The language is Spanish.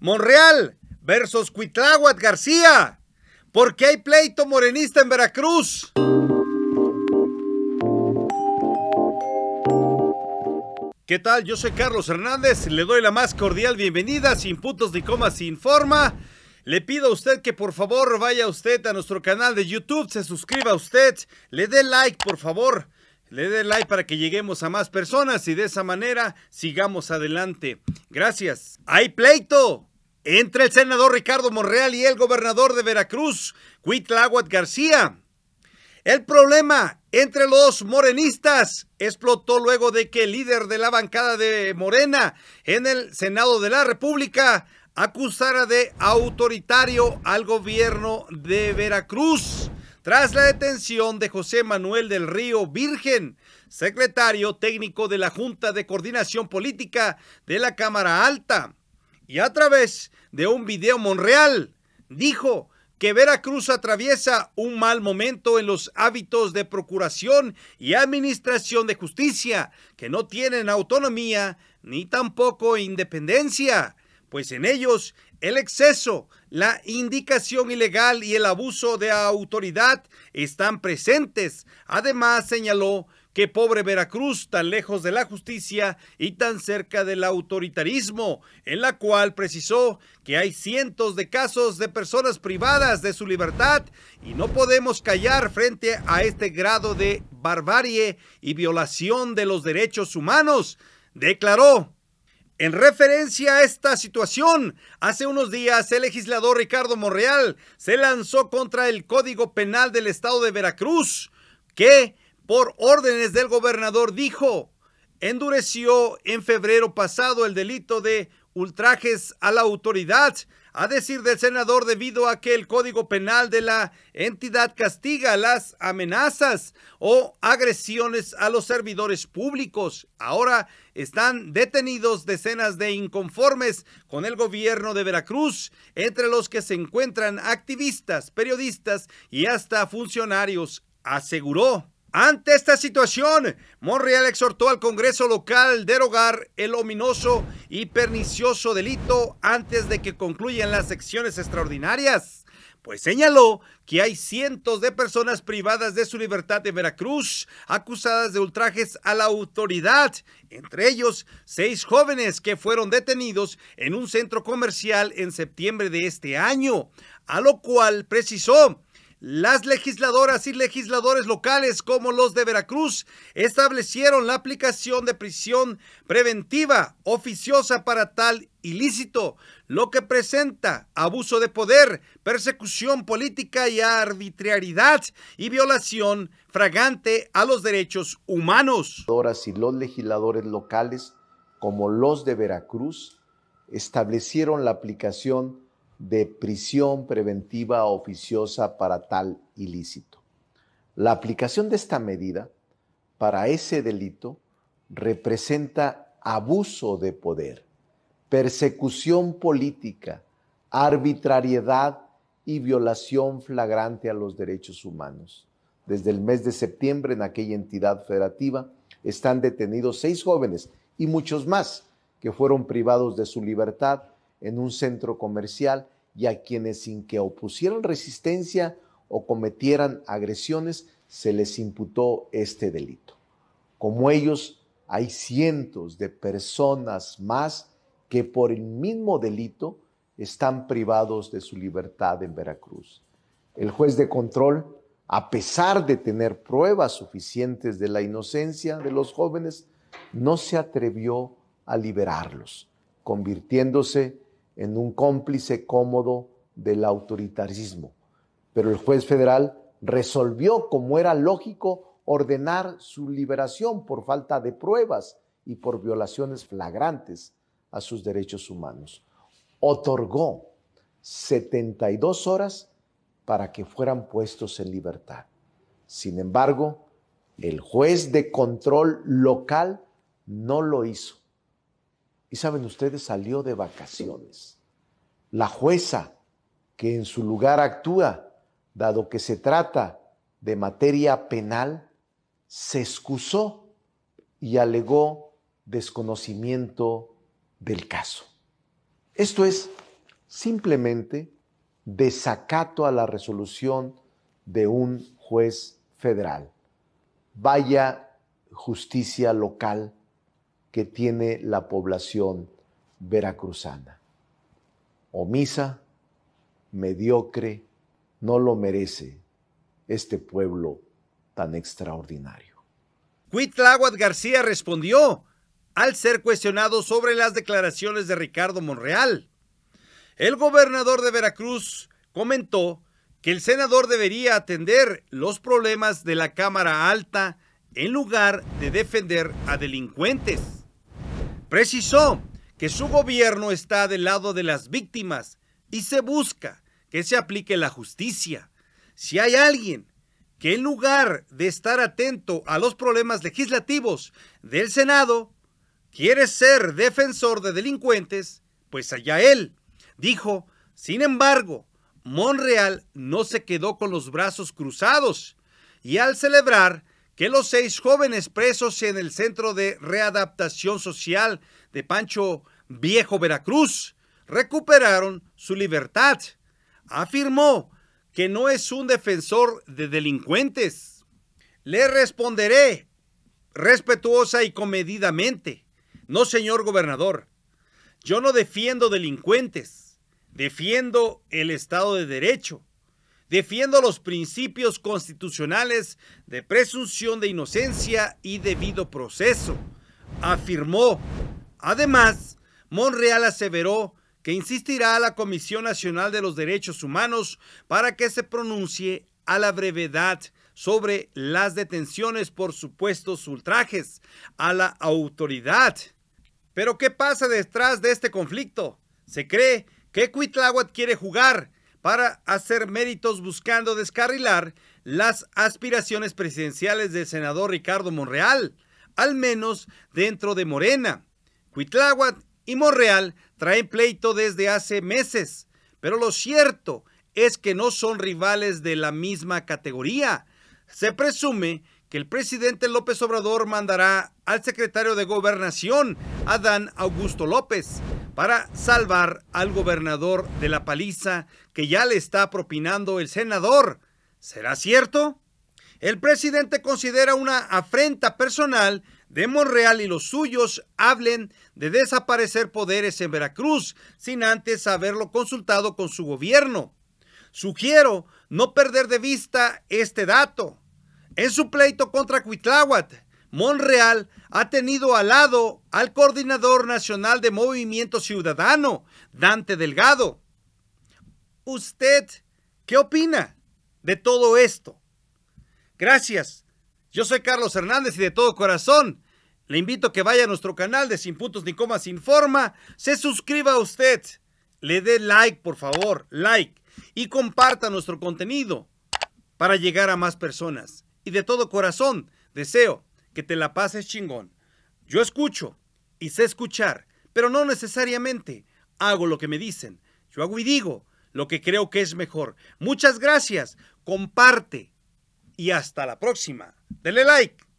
Monreal versus Cuitláhuac García. Porque hay pleito morenista en Veracruz. ¿Qué tal? Yo soy Carlos Hernández, le doy la más cordial bienvenida, sin puntos ni comas, sin forma. Le pido a usted que por favor vaya usted a nuestro canal de YouTube, se suscriba a usted, le dé like por favor, le dé like para que lleguemos a más personas y de esa manera sigamos adelante. Gracias. ¡Hay pleito! entre el senador Ricardo Monreal y el gobernador de Veracruz, Cuitláhuac García. El problema entre los morenistas explotó luego de que el líder de la bancada de Morena en el Senado de la República acusara de autoritario al gobierno de Veracruz tras la detención de José Manuel del Río Virgen, secretario técnico de la Junta de Coordinación Política de la Cámara Alta y a través de un video Monreal dijo que Veracruz atraviesa un mal momento en los hábitos de procuración y administración de justicia, que no tienen autonomía ni tampoco independencia, pues en ellos el exceso, la indicación ilegal y el abuso de autoridad están presentes. Además, señaló Qué pobre Veracruz, tan lejos de la justicia y tan cerca del autoritarismo, en la cual precisó que hay cientos de casos de personas privadas de su libertad y no podemos callar frente a este grado de barbarie y violación de los derechos humanos, declaró. En referencia a esta situación, hace unos días el legislador Ricardo Monreal se lanzó contra el Código Penal del Estado de Veracruz, que por órdenes del gobernador, dijo, endureció en febrero pasado el delito de ultrajes a la autoridad, a decir del senador, debido a que el Código Penal de la entidad castiga las amenazas o agresiones a los servidores públicos. Ahora están detenidos decenas de inconformes con el gobierno de Veracruz, entre los que se encuentran activistas, periodistas y hasta funcionarios, aseguró. Ante esta situación, Monreal exhortó al Congreso local derogar el ominoso y pernicioso delito antes de que concluyan las secciones extraordinarias, pues señaló que hay cientos de personas privadas de su libertad en Veracruz, acusadas de ultrajes a la autoridad, entre ellos seis jóvenes que fueron detenidos en un centro comercial en septiembre de este año, a lo cual precisó las legisladoras y legisladores locales como los de Veracruz establecieron la aplicación de prisión preventiva oficiosa para tal ilícito, lo que presenta abuso de poder, persecución política y arbitrariedad y violación fragante a los derechos humanos. Y los legisladores locales como los de Veracruz establecieron la aplicación de prisión preventiva oficiosa para tal ilícito. La aplicación de esta medida para ese delito representa abuso de poder, persecución política, arbitrariedad y violación flagrante a los derechos humanos. Desde el mes de septiembre en aquella entidad federativa están detenidos seis jóvenes y muchos más que fueron privados de su libertad en un centro comercial y a quienes sin que opusieran resistencia o cometieran agresiones se les imputó este delito. Como ellos, hay cientos de personas más que por el mismo delito están privados de su libertad en Veracruz. El juez de control, a pesar de tener pruebas suficientes de la inocencia de los jóvenes, no se atrevió a liberarlos, convirtiéndose en un cómplice cómodo del autoritarismo. Pero el juez federal resolvió, como era lógico, ordenar su liberación por falta de pruebas y por violaciones flagrantes a sus derechos humanos. Otorgó 72 horas para que fueran puestos en libertad. Sin embargo, el juez de control local no lo hizo y saben ustedes, salió de vacaciones. La jueza que en su lugar actúa, dado que se trata de materia penal, se excusó y alegó desconocimiento del caso. Esto es simplemente desacato a la resolución de un juez federal. Vaya justicia local que tiene la población veracruzana. Omisa, mediocre, no lo merece este pueblo tan extraordinario. Cuitláhuac García respondió al ser cuestionado sobre las declaraciones de Ricardo Monreal. El gobernador de Veracruz comentó que el senador debería atender los problemas de la Cámara Alta en lugar de defender a delincuentes. Precisó que su gobierno está del lado de las víctimas y se busca que se aplique la justicia. Si hay alguien que en lugar de estar atento a los problemas legislativos del Senado, quiere ser defensor de delincuentes, pues allá él, dijo. Sin embargo, Monreal no se quedó con los brazos cruzados y al celebrar que los seis jóvenes presos en el Centro de Readaptación Social de Pancho Viejo Veracruz recuperaron su libertad. Afirmó que no es un defensor de delincuentes. Le responderé respetuosa y comedidamente. No, señor gobernador, yo no defiendo delincuentes, defiendo el Estado de Derecho Defiendo los principios constitucionales de presunción de inocencia y debido proceso, afirmó. Además, Monreal aseveró que insistirá a la Comisión Nacional de los Derechos Humanos para que se pronuncie a la brevedad sobre las detenciones por supuestos ultrajes a la autoridad. Pero ¿qué pasa detrás de este conflicto? Se cree que Cuitláhuac quiere jugar para hacer méritos buscando descarrilar las aspiraciones presidenciales del senador Ricardo Monreal, al menos dentro de Morena. Cuitláhuac y Monreal traen pleito desde hace meses, pero lo cierto es que no son rivales de la misma categoría. Se presume que el presidente López Obrador mandará al secretario de Gobernación, Adán Augusto López, para salvar al gobernador de la paliza que ya le está propinando el senador. ¿Será cierto? El presidente considera una afrenta personal de Monreal y los suyos hablen de desaparecer poderes en Veracruz sin antes haberlo consultado con su gobierno. Sugiero no perder de vista este dato. En su pleito contra Cuitláhuatl, Monreal ha tenido al lado al coordinador nacional de Movimiento Ciudadano, Dante Delgado. ¿Usted qué opina de todo esto? Gracias. Yo soy Carlos Hernández y de todo corazón le invito a que vaya a nuestro canal de Sin Puntos ni Comas Informa, se suscriba a usted, le dé like, por favor, like, y comparta nuestro contenido para llegar a más personas. Y de todo corazón, deseo te la pases chingón. Yo escucho y sé escuchar, pero no necesariamente hago lo que me dicen. Yo hago y digo lo que creo que es mejor. Muchas gracias, comparte y hasta la próxima. Dele like.